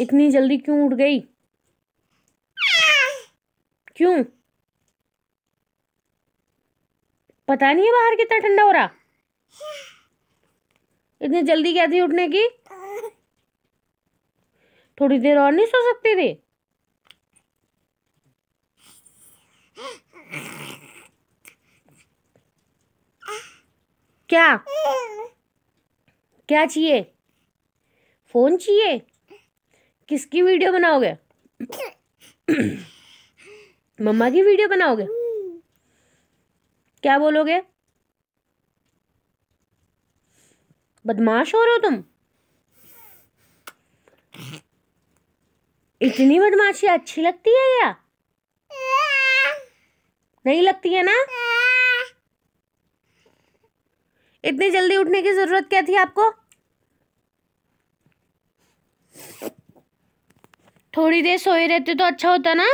इतनी जल्दी क्यों उठ गई क्यों पता नहीं है बाहर कितना ठंडा हो रहा इतनी जल्दी क्या थी उठने की थोड़ी देर और नहीं सो सकती थी क्या क्या चाहिए फोन चाहिए किसकी वीडियो बनाओगे मम्मा की वीडियो बनाओगे क्या बोलोगे बदमाश हो रहे हो तुम इतनी बदमाशी अच्छी लगती है क्या नहीं लगती है ना इतनी जल्दी उठने की जरूरत क्या थी आपको थोड़ी देर सोए रहते तो अच्छा होता ना